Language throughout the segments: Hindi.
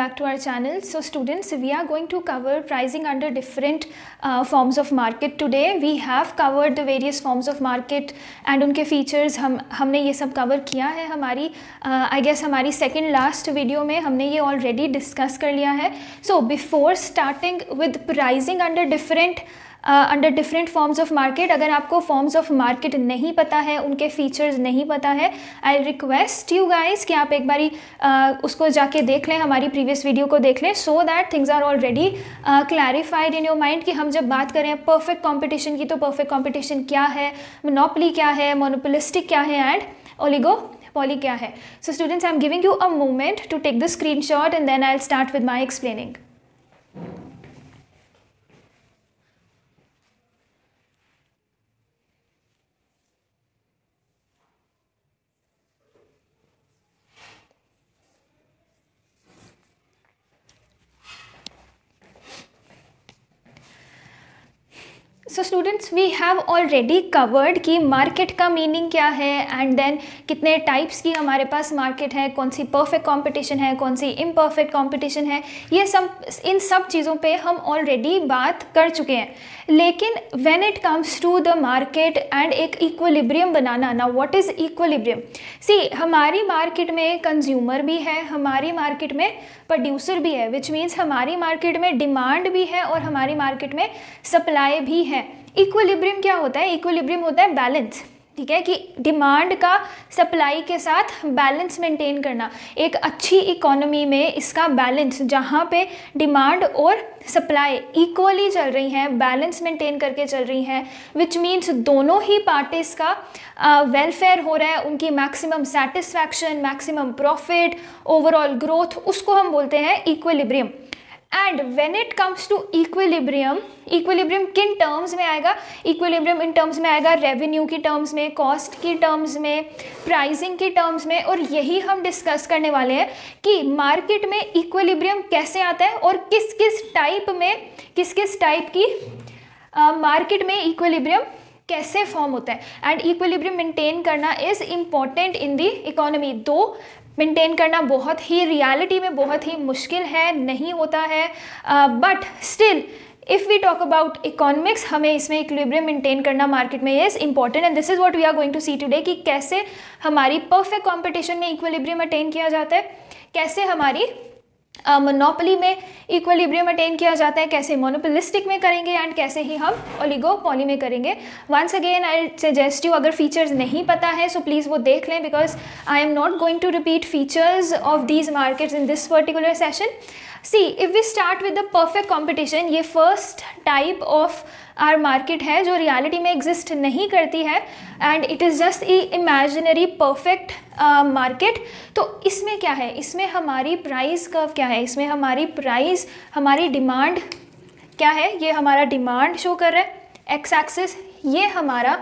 back to our channel. So students, we are going to cover pricing under different uh, forms of market today. We have covered the various forms of market and unke features hum humne ye sab cover kiya hai hamari uh, I guess hamari second last video mein humne ye already discuss kar liya hai So before starting with pricing under different uh, under different forms of market अगर आपको फॉर्म्स ऑफ मार्केट नहीं पता है उनके फीचर्स नहीं पता है आई रिक्वेस्ट यू गाइज कि आप एक बारी uh, उसको जाके देख लें हमारी प्रीवियस वीडियो को देख लें so that things are already clarified in your mind कि हम जब बात करें परफेक्ट कॉम्पिटिशन की तो परफेक्ट कॉम्पिटिशन क्या है मोनोपली क्या है मोनोपोलिस्टिक क्या है एंड ओलिगो पॉली क्या है so students I am giving you a moment to take the screenshot and then I'll start with my explaining so students we have already covered कि मार्केट का मीनिंग क्या है एंड देन कितने टाइप्स की हमारे पास मार्केट है कौन सी परफेक्ट कंपटीशन है कौन सी इम्परफेक्ट कंपटीशन है ये सब इन सब चीज़ों पे हम ऑलरेडी बात कर चुके हैं लेकिन when it comes to the market and एक इक्वलिब्रियम बनाना ना व्हाट इज़ इक्वलिब्रियम सी हमारी मार्केट में कंज्यूमर भी है हमारी मार्केट में प्रोड्यूसर भी है विच मीन्स हमारी मार्केट में डिमांड भी है और हमारी मार्केट में सप्लाई भी है इक्विलिब्रियम क्या होता है इक्विलिब्रियम होता है बैलेंस ठीक है कि डिमांड का सप्लाई के साथ बैलेंस मेंटेन करना एक अच्छी इकोनॉमी में इसका बैलेंस जहाँ पे डिमांड और सप्लाई इक्वली चल रही हैं बैलेंस मेंटेन करके चल रही हैं विच मीन्स दोनों ही पार्टीज़ का वेलफेयर हो रहा है उनकी maximum satisfaction maximum profit overall growth उसको हम बोलते हैं equilibrium and when it comes to equilibrium equilibrium किन टर्म्स में आएगा इक्विलिब्रियम इन टर्म्स में आएगा रेवेन्यू की टर्म्स में कॉस्ट की टर्म्स में प्राइजिंग की टर्म्स में और यही हम डिस्कस करने वाले हैं कि मार्केट में इक्विलिब्रियम कैसे आता है और किस किस टाइप में किस किस टाइप की मार्केट uh, में इक्विलिब्रियम कैसे फॉर्म होता है एंड इक्विलिब्रियम मेंटेन करना is important in the economy दो मेंटेन करना बहुत ही रियलिटी में बहुत ही मुश्किल है नहीं होता है but still if we talk about economics हमें इसमें लिब्रियम मेंटेन करना मार्केट में is important and this is what we are going to see today कि कैसे हमारी परफेक्ट कॉम्पिटिशन में इक्वलिब्रियम अटेन किया जाता है कैसे हमारी मोनोपली में इक्वलिब्रियम अटेन किया जाता है कैसे मोनोपलिस्टिक में करेंगे एंड कैसे ही हम ओलिगोपॉली में करेंगे once again I suggest you अगर फीचर्स नहीं पता है सो so प्लीज़ वो देख लें because I am not going to repeat features of these markets in this particular session see if we start with the perfect competition ये first type of our market है जो रियलिटी में एग्जिस्ट नहीं करती है एंड इट इज़ जस्ट ई इमेजिनरी परफेक्ट मार्केट तो इसमें क्या है इसमें हमारी प्राइस कर्व क्या है इसमें हमारी प्राइस हमारी डिमांड क्या है ये हमारा डिमांड शो कर रहा है एक्स एक्सिस ये हमारा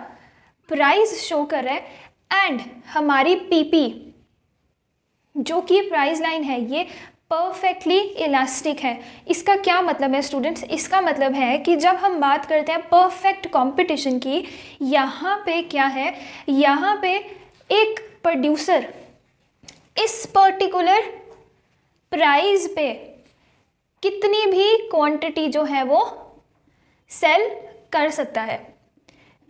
प्राइस शो कर रहा है एंड हमारी पीपी जो कि प्राइस लाइन है ये परफेक्टली इलास्टिक है इसका क्या मतलब है स्टूडेंट्स इसका मतलब है कि जब हम बात करते हैं परफेक्ट कंपटीशन की यहाँ पे क्या है यहाँ पे एक प्रोड्यूसर इस पर्टिकुलर प्राइस पे कितनी भी क्वांटिटी जो है वो सेल कर सकता है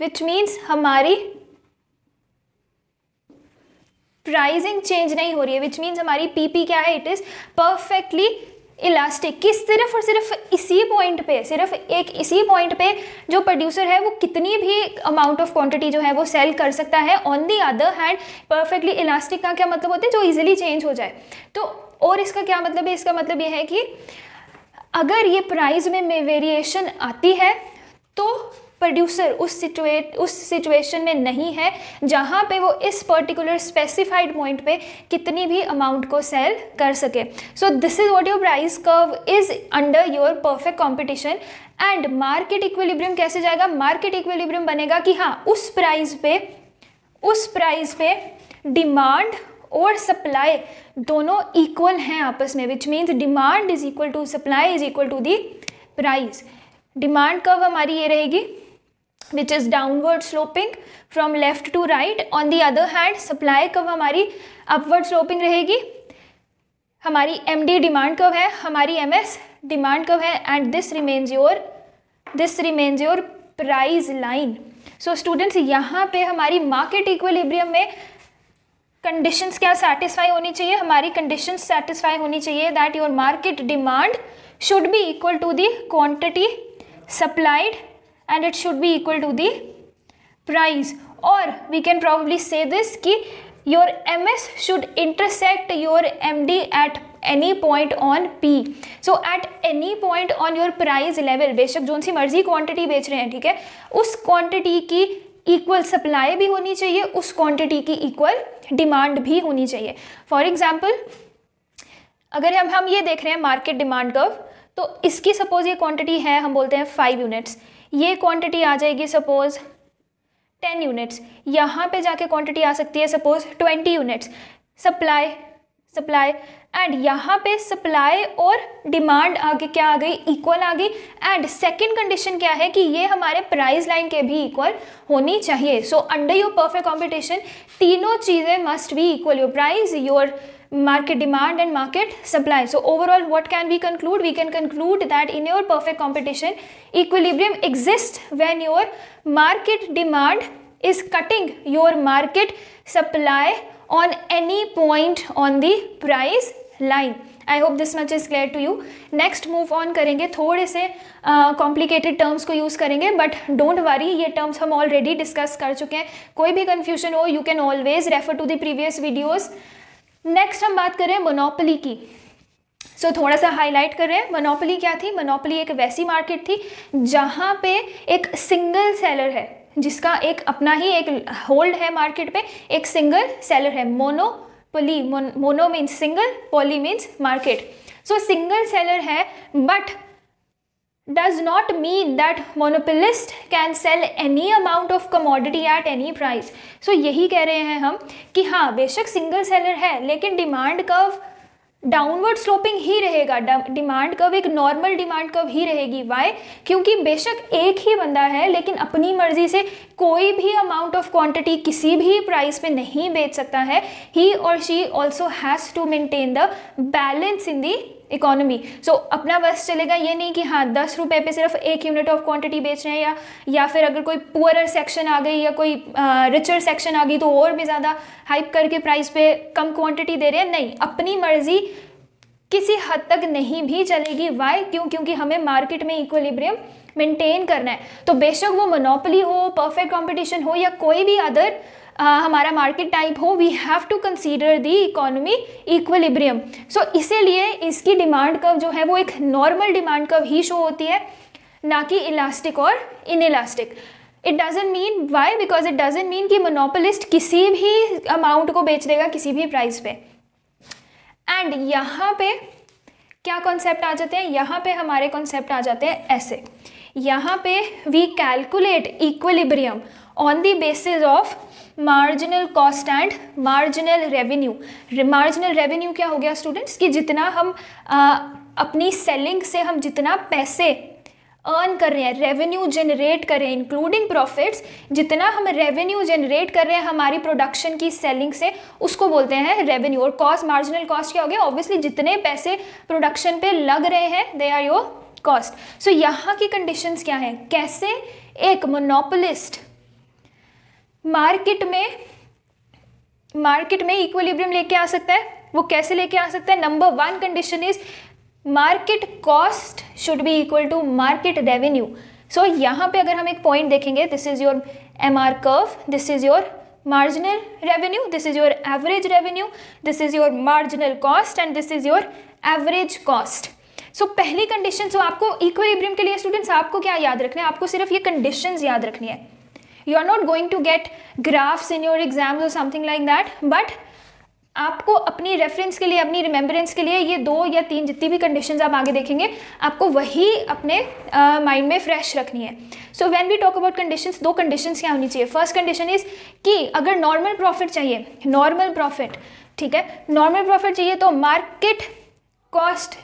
विच मीन्स हमारी प्राइजिंग चेंज नहीं हो रही है विच मीन्स हमारी पीपी क्या है इट इज़ परफेक्टली इलास्टिक कि सिर्फ और सिर्फ इसी पॉइंट पे सिर्फ एक इसी पॉइंट पे जो प्रोड्यूसर है वो कितनी भी अमाउंट ऑफ क्वांटिटी जो है वो सेल कर सकता है on the other hand perfectly elastic का क्या मतलब होता है जो इजीली चेंज हो जाए तो और इसका क्या मतलब है इसका मतलब ये है कि अगर ये प्राइस में, में वेरिएशन आती है तो प्रोड्यूसर उस सिचुएट उस सिचुएशन में नहीं है जहाँ पे वो इस पर्टिकुलर स्पेसिफाइड पॉइंट पे कितनी भी अमाउंट को सेल कर सके so this is what your price curve is under your perfect competition and market equilibrium कैसे जाएगा मार्केट इक्विलिब्रियम बनेगा कि हाँ उस प्राइस पे उस प्राइस पे डिमांड और सप्लाई दोनों इक्वल हैं आपस में which means demand is equal to supply is equal to the price demand curve हमारी ये रहेगी which is downward sloping from left to right on the other hand supply curve हमारी upward sloping रहेगी हमारी एम डी डिमांड कब है हमारी एम एस डिमांड कब है and this remains your this remains your price line so students यहाँ पे हमारी मार्केट इक्वलिब्रियम में कंडीशंस क्या सेटिस्फाई होनी चाहिए हमारी कंडीशंस सेटिस्फाई होनी चाहिए that your market demand should be equal to the quantity supplied and it should be equal to the price और we can we say this कि your M S should intersect your M D at any point on P so at any point on your price level बेशक जो सी मर्जी क्वान्टिटी बेच रहे हैं ठीक है उस क्वान्टिटी की इक्वल सप्लाई भी होनी चाहिए उस क्वान्टिटी की इक्वल डिमांड भी होनी चाहिए फॉर एग्जाम्पल अगर हम हम ये देख रहे हैं मार्केट डिमांड कर्व तो इसकी सपोज ये क्वांटिटी है हम बोलते हैं फाइव यूनिट्स ये क्वांटिटी आ जाएगी सपोज टेन यूनिट्स यहाँ पे जाके क्वांटिटी आ सकती है suppose twenty units supply supply and यहाँ पे सप्लाई और डिमांड आगे क्या आ गई इक्वल आ गई एंड सेकंड कंडीशन क्या है कि ये हमारे प्राइस लाइन के भी इक्वल होनी चाहिए so under your perfect competition तीनों चीज़ें मस्ट भी equal your price your market demand and market supply. So overall what can we conclude? We can conclude that in your perfect competition equilibrium exists when your market demand is cutting your market supply on any point on the price line. I hope this much is clear to you next move on करेंगे थोड़े से कॉम्प्लिकेटेड uh, टर्म्स को यूज़ करेंगे बट डोंट वरी ये टर्म्स हम ऑलरेडी डिस्कस कर चुके हैं कोई भी कन्फ्यूजन हो you can always refer to the previous videos next हम बात करें मोनोपली की सो so, थोड़ा सा हाईलाइट कर रहे हैं मोनोपली क्या थी मोनोपली एक वैसी मार्केट थी जहाँ पे एक सिंगल सेलर है जिसका एक अपना ही एक होल्ड है मार्केट पे एक सिंगल सेलर है monopoly mono means single poly means market so single seller है but does not mean that monopolist can sell any amount of commodity at any price. So यही कह रहे हैं हम कि हाँ बेशक सिंगल सेलर है लेकिन डिमांड curve डाउनवर्ड स्लोपिंग ही रहेगा डिमांड कब एक नॉर्मल डिमांड कब ही रहेगी वाई क्योंकि बेशक एक ही बंदा है लेकिन अपनी मर्जी से कोई भी अमाउंट ऑफ क्वांटिटी किसी भी प्राइस में नहीं बेच सकता है ही और she also has to maintain the balance in the economy so so, अपना बस चलेगा ये नहीं कि हाँ दस रुपये पे सिर्फ एक यूनिट ऑफ क्वांटिटी बेच रहे हैं या या फिर अगर कोई पुअरर सेक्शन आ गई या कोई रिचर सेक्शन आ गई तो और भी ज़्यादा हाइप करके प्राइस पे कम क्वांटिटी दे रहे हैं नहीं अपनी मर्ज़ी किसी हद तक नहीं भी चलेगी वाई क्यों क्योंकि हमें मार्केट में इक्वलिब्रियम मेंटेन करना है तो बेशक वो मोनोपली हो परफेक्ट कंपटीशन हो या कोई भी अदर हमारा मार्केट टाइप हो we have to consider the economy equilibrium so इसीलिए इसकी डिमांड कर्व जो है वो एक नॉर्मल डिमांड कर्व ही शो होती है ना कि इलास्टिक और inelastic it doesn't mean why because it doesn't mean कि मोनोपोलिस्ट किसी भी अमाउंट को बेच देगा किसी भी प्राइस पे एंड यहाँ पे क्या कॉन्सेप्ट आ जाते हैं यहाँ पे हमारे कॉन्सेप्ट आ जाते हैं ऐसे यहाँ पे we calculate equilibrium on the basis of marginal cost and marginal revenue marginal revenue क्या हो गया स्टूडेंट्स कि जितना हम आ, अपनी सेलिंग से हम जितना पैसे अर्न कर रहे हैं रेवेन्यू जनरेट कर रहे हैं इंक्लूडिंग प्रॉफिट्स जितना हम रेवेन्यू जनरेट कर रहे हैं हमारी प्रोडक्शन की सेलिंग से उसको बोलते हैं रेवेन्यू और कॉस्ट मार्जिनल कॉस्ट क्या हो गया ऑब्वियसली जितने पैसे प्रोडक्शन पे लग रहे हैं they are your cost so यहाँ की कंडीशंस क्या हैं कैसे एक मोनोपोलिस्ट मार्केट में मार्केट में इक्वलिब्रियम लेके आ सकता है वो कैसे लेके आ सकता है number one condition is market cost should be equal to market revenue so यहाँ पे अगर हम एक पॉइंट देखेंगे this is your M R curve this is your marginal revenue this is your average revenue this is your marginal cost and this is your average cost so पहली कंडीशन सो आपको इक्वलिब्रियम के लिए स्टूडेंट्स आपको क्या याद रखना है आपको सिर्फ ये कंडीशन याद रखनी है you are not going to get graphs in your exams or something like that but आपको अपनी रेफरेंस के लिए अपनी रिमेम्बरेंस के लिए ये दो या तीन जितनी भी कंडीशंस आप आगे देखेंगे आपको वही अपने माइंड uh, में फ्रेश रखनी है so when we talk about conditions दो कंडीशंस क्या होनी चाहिए फर्स्ट कंडीशन इज़ कि अगर नॉर्मल प्रॉफिट चाहिए नॉर्मल प्रॉफिट ठीक है नॉर्मल प्रॉफिट चाहिए तो मार्केट कॉस्ट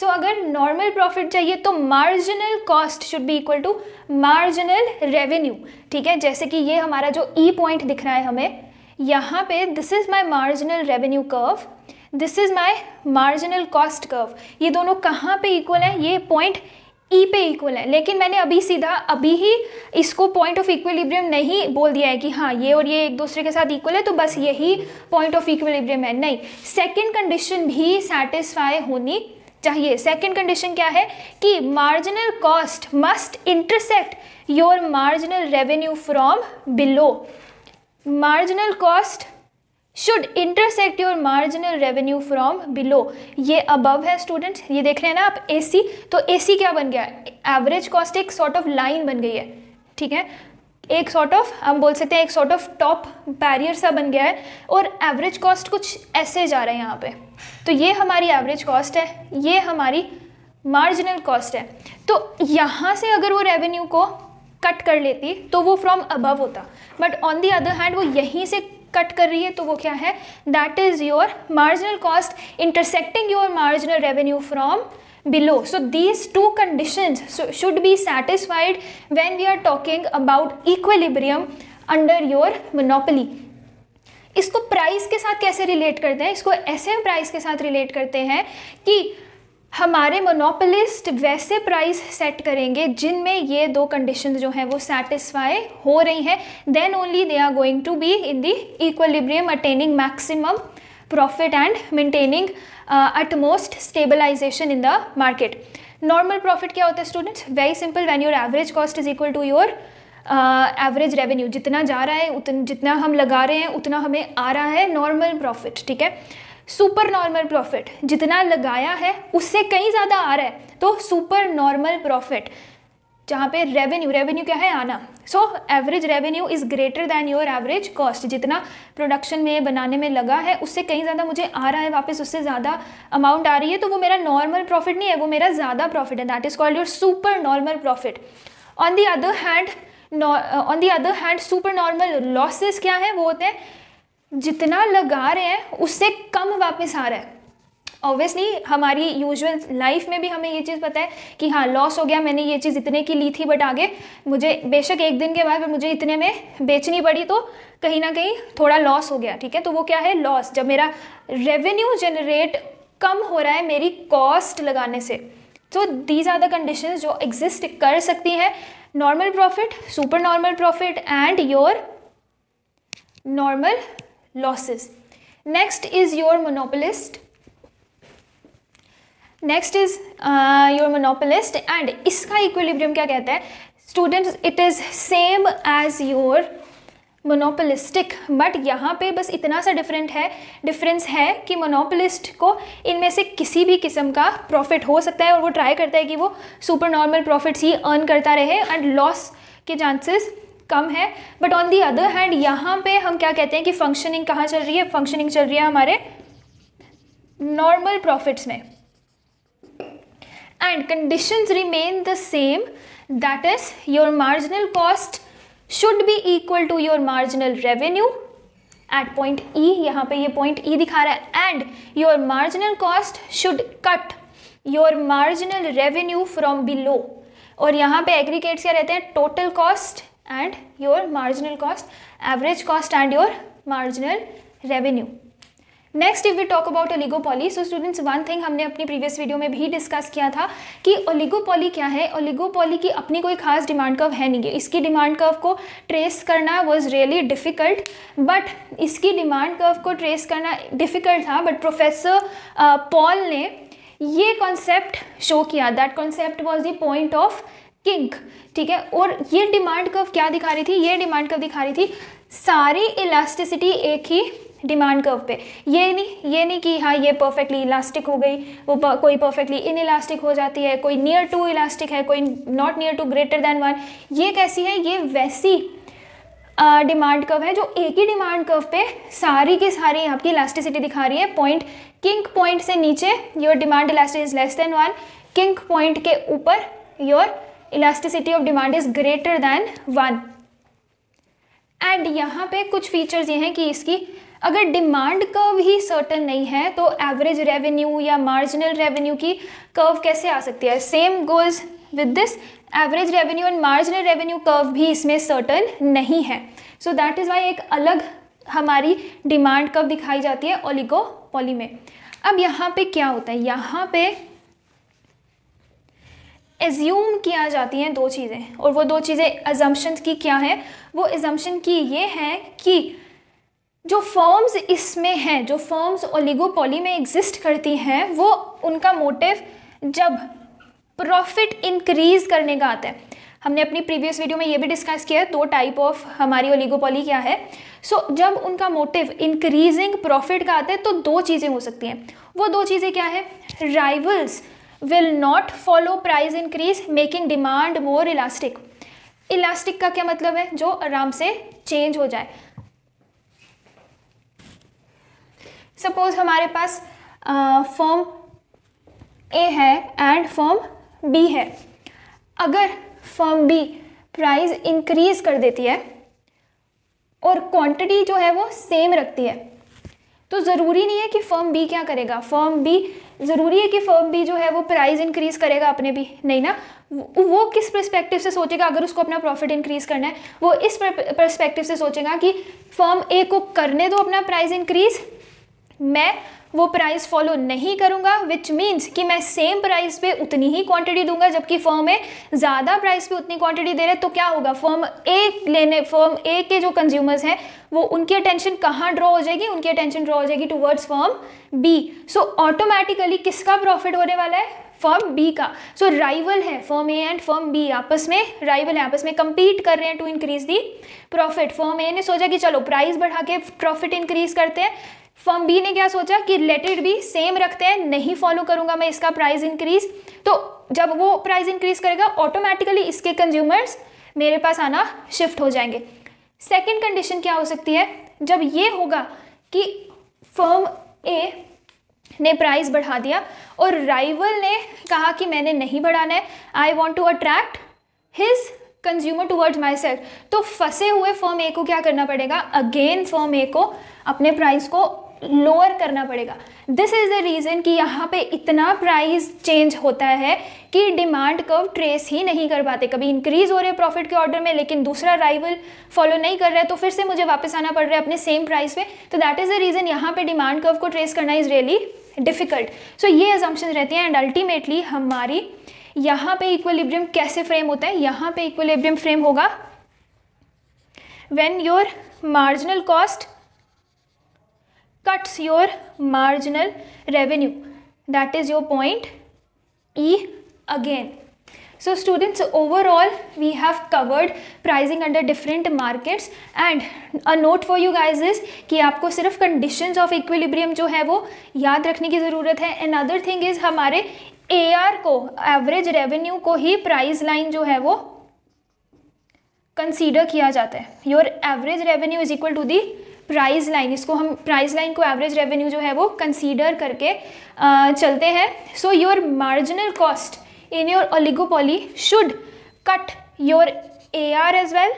सो so, अगर नॉर्मल प्रॉफिट चाहिए तो marginal cost should be equal to marginal revenue ठीक है जैसे कि ये हमारा जो ई e पॉइंट दिख रहा है हमें यहाँ पे this is my marginal revenue curve this is my marginal cost curve ये दोनों कहाँ पे इक्वल हैं ये पॉइंट ई e पे इक्वल है लेकिन मैंने अभी सीधा अभी ही इसको पॉइंट ऑफ इक्वलिब्रियम नहीं बोल दिया है कि हाँ ये और ये एक दूसरे के साथ इक्वल है तो बस यही पॉइंट ऑफ इक्वलिब्रियम है नहीं सेकेंड कंडीशन भी सेटिस्फाई होनी चाहिए सेकंड कंडीशन क्या है कि marginal cost must intersect your marginal revenue from below marginal cost should intersect your marginal revenue from below ये अबव है स्टूडेंट्स ये देख रहे हैं ना आप एसी तो एसी क्या बन गया एवरेज कॉस्ट एक सॉर्ट ऑफ लाइन बन गई है ठीक है एक सॉर्ट ऑफ हम बोल सकते हैं एक सॉर्ट ऑफ टॉप बैरियर सा बन गया है और एवरेज कॉस्ट कुछ ऐसे जा रहा है यहाँ पे तो ये हमारी एवरेज कॉस्ट है ये हमारी मार्जिनल कॉस्ट है तो यहाँ से अगर वो रेवेन्यू को कट कर लेती तो वो फ्रॉम अबव होता but on the other hand वो यहीं से कट कर रही है तो वो क्या है that is your marginal cost intersecting your marginal revenue from below so these two conditions so should be satisfied when we are talking about equilibrium under your monopoly इसको प्राइस के साथ कैसे रिलेट करते हैं इसको ऐसे प्राइस के साथ रिलेट करते हैं कि हमारे मोनोपोलिस्ट वैसे प्राइस सेट करेंगे जिनमें ये दो कंडीशन जो हैं वो सेटिस्फाई हो रही हैं then only they are going to be in the equilibrium attaining maximum profit and maintaining uh, at most stabilization in the market normal profit kya hota hai students very simple when your average cost is equal to your average uh, revenue जितना जा रहा है उतन, जितना हम लगा रहे हैं उतना हमें आ रहा है नॉर्मल प्रॉफिट ठीक है सुपर नॉर्मल प्रॉफिट जितना लगाया है उससे कहीं ज़्यादा आ रहा है तो सुपर नॉर्मल प्रॉफिट जहाँ पे रेवेन्यू रेवेन्यू क्या है आना so average revenue is greater than your average cost जितना प्रोडक्शन में बनाने में लगा है उससे कहीं ज़्यादा मुझे आ रहा है वापस उससे ज़्यादा अमाउंट आ रही है तो वो मेरा नॉर्मल प्रॉफिट नहीं है वो मेरा ज़्यादा प्रॉफिट है that is called your super normal profit on the other hand on the other hand super normal losses क्या है वो होते हैं जितना लगा रहे हैं उससे कम वापस आ रहा है ऑब्वियसली हमारी यूजुअल लाइफ में भी हमें ये चीज़ पता है कि हाँ लॉस हो गया मैंने ये चीज़ इतने की ली थी बट आगे मुझे बेशक एक दिन के बाद मुझे इतने में बेचनी पड़ी तो कहीं ना कहीं थोड़ा लॉस हो गया ठीक है तो वो क्या है लॉस जब मेरा रेवेन्यू जनरेट कम हो रहा है मेरी कॉस्ट लगाने से तो दीज आर द कंडीशन जो एग्जिस्ट कर सकती हैं normal profit super normal profit and your normal losses next is your monopolist next is your monopolist and इसका इक्विलिब्रियम क्या कहता है students it is same as your monopolistic but यहाँ पे बस इतना सा डिफरेंट है डिफरेंस है कि मोनोपोलिस्ट को इनमें से किसी भी किस्म का प्रॉफिट हो सकता है और वो ट्राई करता है कि वो सुपर नॉर्मल प्रॉफिट्स ही अर्न करता रहे एंड लॉस के चांसेस कम है but on the other hand यहाँ पे हम क्या कहते हैं कि फंक्शनिंग कहाँ चल रही है फंक्शनिंग चल रही है हमारे नॉर्मल प्रॉफिट्स में and conditions remain the same that is your marginal cost should be equal to your marginal revenue at point E यहाँ पे ये point E दिखा रहा है and your marginal cost should cut your marginal revenue from below और यहाँ पे aggregates क्या रहते हैं total cost and your marginal cost average cost and your marginal revenue next if we talk about oligopoly so students one thing हमने अपनी प्रीवियस वीडियो में भी डिस्कस किया था कि ओलिगोपॉली क्या है ओलिगोपॉली की अपनी कोई खास डिमांड कर्व है नहीं है इसकी डिमांड कर्व को ट्रेस करना वॉज रियली डिफ़िकल्ट बट इसकी डिमांड कर्व को ट्रेस करना डिफ़िकल्ट था बट प्रोफेसर पॉल ने ये कॉन्सेप्ट शो किया that concept was the point of kink ठीक है और ये डिमांड कर्व क्या दिखा रही थी ये डिमांड कर्व दिखा रही थी सारी इलास्टिसिटी एक ही डिमांड कर्व पे ये नहीं ये नहीं कि हाँ ये परफेक्टली इलास्टिक हो गई वो पर, कोई परफेक्टली इन इलास्टिक हो जाती है कोई नियर टू इलास्टिक है कोई not near to greater than one ये कैसी है ये वैसी डिमांड कर्व है जो एक ही डिमांड कर्व पे सारी की सारी आपकी इलास्टिसिटी दिखा रही है पॉइंट किंक पॉइंट से नीचे your demand elastic is less than one kink point के ऊपर your elasticity of demand is greater than one and यहाँ पे कुछ फीचर्स ये हैं कि इसकी अगर डिमांड कर्व ही सर्टन नहीं है तो एवरेज रेवेन्यू या मार्जिनल रेवेन्यू की कर्व कैसे आ सकती है same goes with this average revenue and marginal revenue curve भी इसमें सर्टन नहीं है सो दैट इज़ वाई एक अलग हमारी डिमांड कर्व दिखाई जाती है पॉली में अब यहाँ पे क्या होता है यहाँ पे एज्यूम किया जाती हैं दो चीज़ें और वो दो चीज़ें एजम्पन्स की क्या है वो एजम्पन की ये है कि जो फॉर्म्स इसमें हैं जो फॉर्म्स ओलिगोपोली में एग्जिस्ट करती हैं वो उनका मोटिव जब प्रॉफिट इंक्रीज करने का आता है हमने अपनी प्रीवियस वीडियो में ये भी डिस्कस किया है दो टाइप ऑफ हमारी ओलिगोपोली क्या है सो so, जब उनका मोटिव इंक्रीजिंग प्रॉफिट का आता है तो दो चीज़ें हो सकती हैं वो दो चीज़ें क्या है rivals will not follow price increase making demand more elastic elastic का क्या मतलब है जो आराम से चेंज हो जाए सपोज हमारे पास फॉर्म ए है एंड फॉर्म बी है अगर फॉर्म बी प्राइस इंक्रीज कर देती है और क्वांटिटी जो है वो सेम रखती है तो ज़रूरी नहीं है कि फॉर्म बी क्या करेगा फॉर्म बी ज़रूरी है कि फॉर्म बी जो है वो प्राइस इंक्रीज़ करेगा अपने भी नहीं ना वो किस परस्पेक्टिव से सोचेगा अगर उसको अपना प्रॉफिट इंक्रीज़ करना है वो इस परस्पेक्टिव से सोचेगा कि फॉर्म ए को करने दो अपना प्राइस इंक्रीज़ मैं वो प्राइस फॉलो नहीं करूंगा विच मीन्स कि मैं सेम प्राइस पे उतनी ही क्वांटिटी दूंगा जबकि फर्म में ज़्यादा प्राइस पे उतनी क्वांटिटी दे रहे तो क्या होगा फर्म ए लेने फर्म ए के जो कंज्यूमर्स हैं वो उनकी अटेंशन कहाँ ड्रॉ हो जाएगी उनकी अटेंशन ड्रॉ हो जाएगी towards firm B so automatically किसका प्रॉफिट होने वाला है फर्म बी का सो so, राइवल है firm A and firm B आपस में राइवल है आपस में कंपीट कर रहे हैं to increase the profit firm A ने सोचा कि चलो प्राइस बढ़ा के प्रॉफिट इंक्रीज करते हैं फर्म बी ने क्या सोचा कि रिलेटेड भी सेम रखते हैं नहीं फॉलो करूंगा मैं इसका प्राइस इंक्रीज तो जब वो प्राइस इंक्रीज करेगा ऑटोमेटिकली इसके कंज्यूमर्स मेरे पास आना शिफ्ट हो जाएंगे सेकेंड कंडीशन क्या हो सकती है जब ये होगा कि फर्म ए ने प्राइस बढ़ा दिया और राइवल ने कहा कि मैंने नहीं बढ़ाना है I want to attract his consumer towards myself तो फंसे हुए फर्म ए को क्या करना पड़ेगा अगेन फर्म ए को अपने प्राइस को लोअर करना पड़ेगा दिस इज़ द रीज़न कि यहाँ पे इतना प्राइस चेंज होता है कि डिमांड कर्व ट्रेस ही नहीं कर पाते कभी इंक्रीज़ हो रहे प्रॉफिट के ऑर्डर में लेकिन दूसरा राइवल फॉलो नहीं कर रहा है तो फिर से मुझे वापस आना पड़ रहा है अपने सेम प्राइस पे तो दैट इज़ द रीज़न यहाँ पे डिमांड कर्व को ट्रेस करना इज़ रियली डिफ़िकल्ट सो ये एजम्पन्स रहती हैं एंड अल्टीमेटली हमारी यहाँ पे इक्वलिब्रियम कैसे फ्रेम होता है यहाँ पे इक्वलिब्रियम फ्रेम होगा when your marginal cost cuts your marginal revenue that is your point e again so students overall we have covered pricing under different markets and a note for you guys is कि आपको सिर्फ conditions of equilibrium जो है वो याद रखने की ज़रूरत है another thing is हमारे AR को average revenue को ही price line जो है वो कंसीडर किया जाता है your average revenue is equal to the price line इसको हम प्राइस लाइन को एवरेज रेवेन्यू जो है वो कंसीडर करके चलते हैं so your marginal cost in your oligopoly should cut your A R as well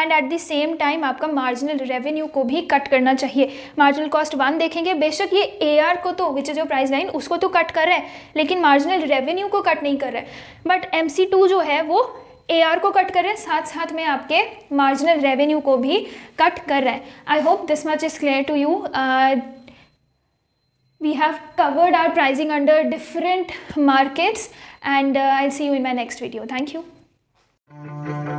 and at the same time आपका मार्जिनल रेवेन्यू को भी कट करना चाहिए मार्जिनल कॉस्ट वन देखेंगे बेशक ये ए आर को तो which is your price line उसको तो कट कर रहा है लेकिन मार्जिनल रेवेन्यू को कट नहीं कर रहा है बट एम सी टू जो है वो ए आर को कट करें साथ साथ में आपके मार्जिनल रेवेन्यू को भी कट कर रहे हैं I hope this much is clear to you we have covered our pricing under different markets and I see you in my next video thank you